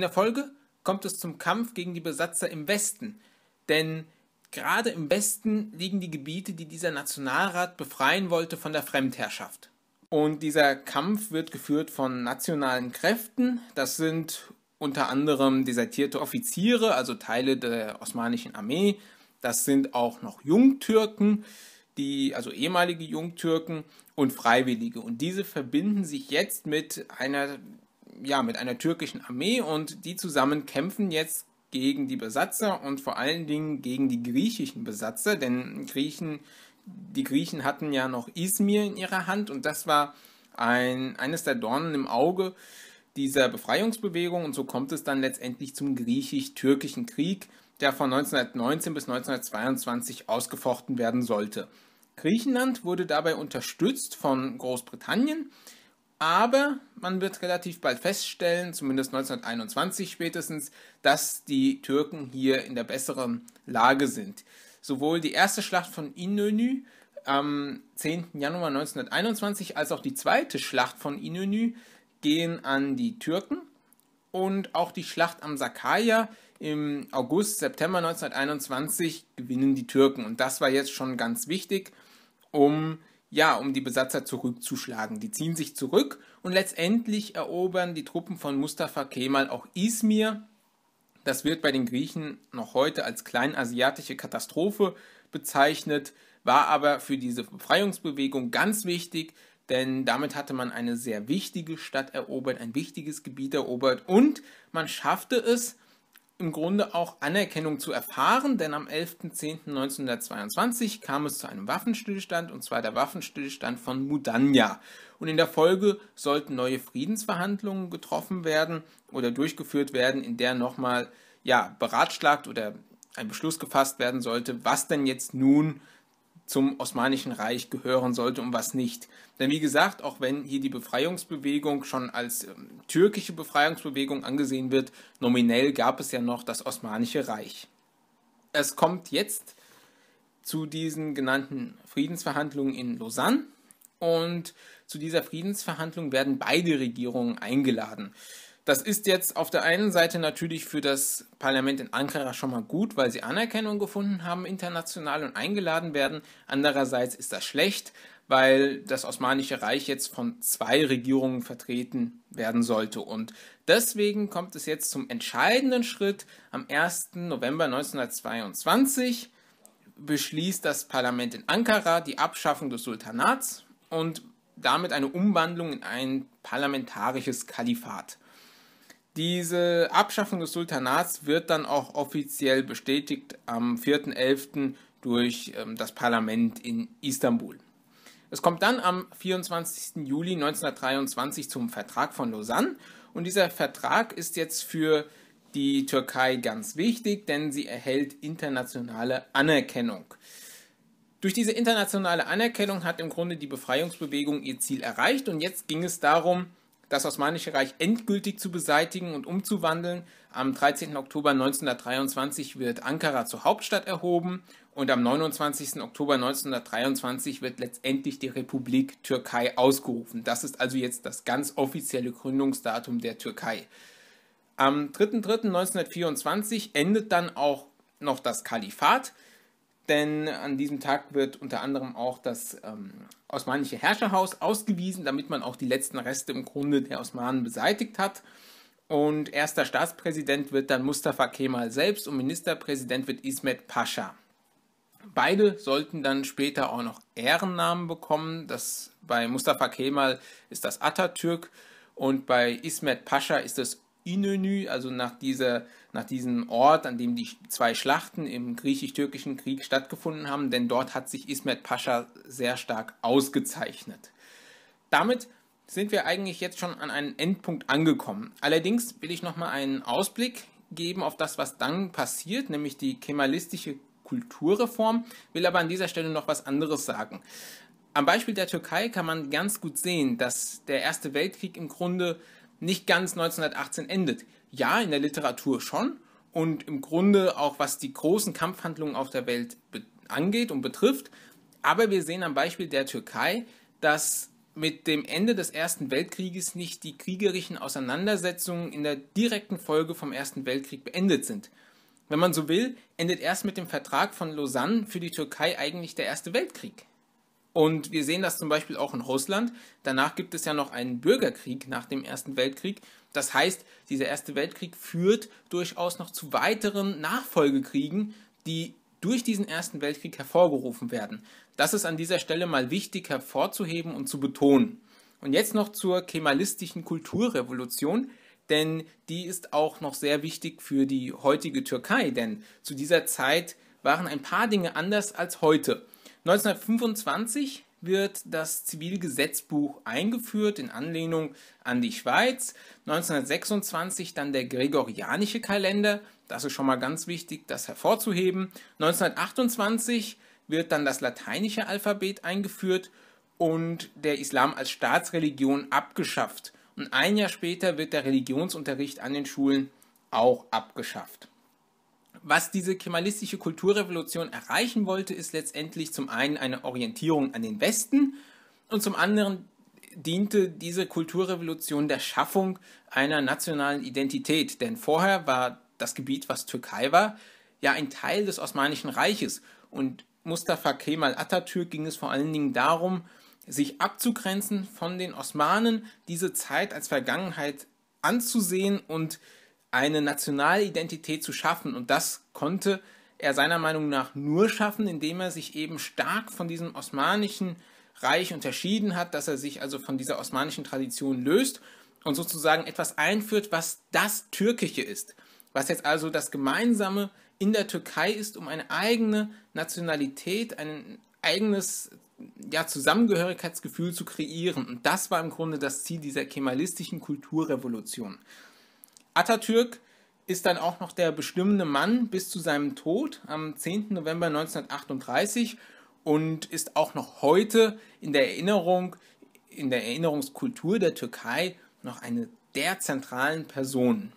In der Folge kommt es zum Kampf gegen die Besatzer im Westen, denn gerade im Westen liegen die Gebiete, die dieser Nationalrat befreien wollte von der Fremdherrschaft. Und dieser Kampf wird geführt von nationalen Kräften, das sind unter anderem desertierte Offiziere, also Teile der osmanischen Armee, das sind auch noch Jungtürken, die, also ehemalige Jungtürken und Freiwillige. Und diese verbinden sich jetzt mit einer ja, mit einer türkischen Armee und die zusammen kämpfen jetzt gegen die Besatzer und vor allen Dingen gegen die griechischen Besatzer, denn Griechen, die Griechen hatten ja noch Izmir in ihrer Hand und das war ein, eines der Dornen im Auge dieser Befreiungsbewegung und so kommt es dann letztendlich zum griechisch-türkischen Krieg, der von 1919 bis 1922 ausgefochten werden sollte. Griechenland wurde dabei unterstützt von Großbritannien, aber man wird relativ bald feststellen, zumindest 1921 spätestens, dass die Türken hier in der besseren Lage sind. Sowohl die erste Schlacht von Inönü am 10. Januar 1921 als auch die zweite Schlacht von Inönü gehen an die Türken und auch die Schlacht am Sakaya im August, September 1921 gewinnen die Türken. Und das war jetzt schon ganz wichtig, um ja, um die Besatzer zurückzuschlagen. Die ziehen sich zurück und letztendlich erobern die Truppen von Mustafa Kemal auch Izmir. Das wird bei den Griechen noch heute als kleinasiatische Katastrophe bezeichnet, war aber für diese Befreiungsbewegung ganz wichtig, denn damit hatte man eine sehr wichtige Stadt erobert, ein wichtiges Gebiet erobert und man schaffte es, im Grunde auch Anerkennung zu erfahren, denn am 11.10.1922 kam es zu einem Waffenstillstand, und zwar der Waffenstillstand von Mudanya. Und in der Folge sollten neue Friedensverhandlungen getroffen werden oder durchgeführt werden, in der nochmal ja, beratschlagt oder ein Beschluss gefasst werden sollte, was denn jetzt nun äh, zum Osmanischen Reich gehören sollte und was nicht. Denn wie gesagt, auch wenn hier die Befreiungsbewegung schon als ähm, türkische Befreiungsbewegung angesehen wird, nominell gab es ja noch das Osmanische Reich. Es kommt jetzt zu diesen genannten Friedensverhandlungen in Lausanne und zu dieser Friedensverhandlung werden beide Regierungen eingeladen. Das ist jetzt auf der einen Seite natürlich für das Parlament in Ankara schon mal gut, weil sie Anerkennung gefunden haben international und eingeladen werden. Andererseits ist das schlecht, weil das Osmanische Reich jetzt von zwei Regierungen vertreten werden sollte. Und deswegen kommt es jetzt zum entscheidenden Schritt. Am 1. November 1922 beschließt das Parlament in Ankara die Abschaffung des Sultanats und damit eine Umwandlung in ein parlamentarisches Kalifat. Diese Abschaffung des Sultanats wird dann auch offiziell bestätigt am 4.11. durch ähm, das Parlament in Istanbul. Es kommt dann am 24. Juli 1923 zum Vertrag von Lausanne und dieser Vertrag ist jetzt für die Türkei ganz wichtig, denn sie erhält internationale Anerkennung. Durch diese internationale Anerkennung hat im Grunde die Befreiungsbewegung ihr Ziel erreicht und jetzt ging es darum, das Osmanische Reich endgültig zu beseitigen und umzuwandeln. Am 13. Oktober 1923 wird Ankara zur Hauptstadt erhoben und am 29. Oktober 1923 wird letztendlich die Republik Türkei ausgerufen. Das ist also jetzt das ganz offizielle Gründungsdatum der Türkei. Am 3.3.1924 endet dann auch noch das Kalifat denn an diesem Tag wird unter anderem auch das ähm, osmanische Herrscherhaus ausgewiesen, damit man auch die letzten Reste im Grunde der Osmanen beseitigt hat. Und erster Staatspräsident wird dann Mustafa Kemal selbst und Ministerpräsident wird Ismet Pascha. Beide sollten dann später auch noch Ehrennamen bekommen. Das, bei Mustafa Kemal ist das Atatürk und bei Ismet Pascha ist es Inönü, also nach, dieser, nach diesem Ort, an dem die zwei Schlachten im griechisch-türkischen Krieg stattgefunden haben, denn dort hat sich Ismet Pascha sehr stark ausgezeichnet. Damit sind wir eigentlich jetzt schon an einen Endpunkt angekommen. Allerdings will ich nochmal einen Ausblick geben auf das, was dann passiert, nämlich die kemalistische Kulturreform, will aber an dieser Stelle noch was anderes sagen. Am Beispiel der Türkei kann man ganz gut sehen, dass der Erste Weltkrieg im Grunde nicht ganz 1918 endet. Ja, in der Literatur schon und im Grunde auch was die großen Kampfhandlungen auf der Welt angeht und betrifft. Aber wir sehen am Beispiel der Türkei, dass mit dem Ende des Ersten Weltkrieges nicht die kriegerischen Auseinandersetzungen in der direkten Folge vom Ersten Weltkrieg beendet sind. Wenn man so will, endet erst mit dem Vertrag von Lausanne für die Türkei eigentlich der Erste Weltkrieg. Und wir sehen das zum Beispiel auch in Russland. Danach gibt es ja noch einen Bürgerkrieg nach dem Ersten Weltkrieg. Das heißt, dieser Erste Weltkrieg führt durchaus noch zu weiteren Nachfolgekriegen, die durch diesen Ersten Weltkrieg hervorgerufen werden. Das ist an dieser Stelle mal wichtig hervorzuheben und zu betonen. Und jetzt noch zur kemalistischen Kulturrevolution, denn die ist auch noch sehr wichtig für die heutige Türkei, denn zu dieser Zeit waren ein paar Dinge anders als heute. 1925 wird das Zivilgesetzbuch eingeführt in Anlehnung an die Schweiz. 1926 dann der gregorianische Kalender, das ist schon mal ganz wichtig, das hervorzuheben. 1928 wird dann das lateinische Alphabet eingeführt und der Islam als Staatsreligion abgeschafft. Und ein Jahr später wird der Religionsunterricht an den Schulen auch abgeschafft. Was diese kemalistische Kulturrevolution erreichen wollte, ist letztendlich zum einen eine Orientierung an den Westen und zum anderen diente diese Kulturrevolution der Schaffung einer nationalen Identität. Denn vorher war das Gebiet, was Türkei war, ja ein Teil des Osmanischen Reiches. Und Mustafa Kemal Atatürk ging es vor allen Dingen darum, sich abzugrenzen von den Osmanen, diese Zeit als Vergangenheit anzusehen und äh, eine nationale Identität zu schaffen. Und das konnte er seiner Meinung nach nur schaffen, indem er sich eben stark von diesem osmanischen Reich unterschieden hat, dass er sich also von dieser osmanischen Tradition löst und sozusagen etwas einführt, was das Türkische ist. Was jetzt also das Gemeinsame in der Türkei ist, um eine eigene Nationalität, ein eigenes ja, Zusammengehörigkeitsgefühl zu kreieren. Und das war im Grunde das Ziel dieser kemalistischen Kulturrevolution. Atatürk ist dann auch noch der bestimmende Mann bis zu seinem Tod am 10. November 1938 und ist auch noch heute in der Erinnerung, in der Erinnerungskultur der Türkei noch eine der zentralen Personen.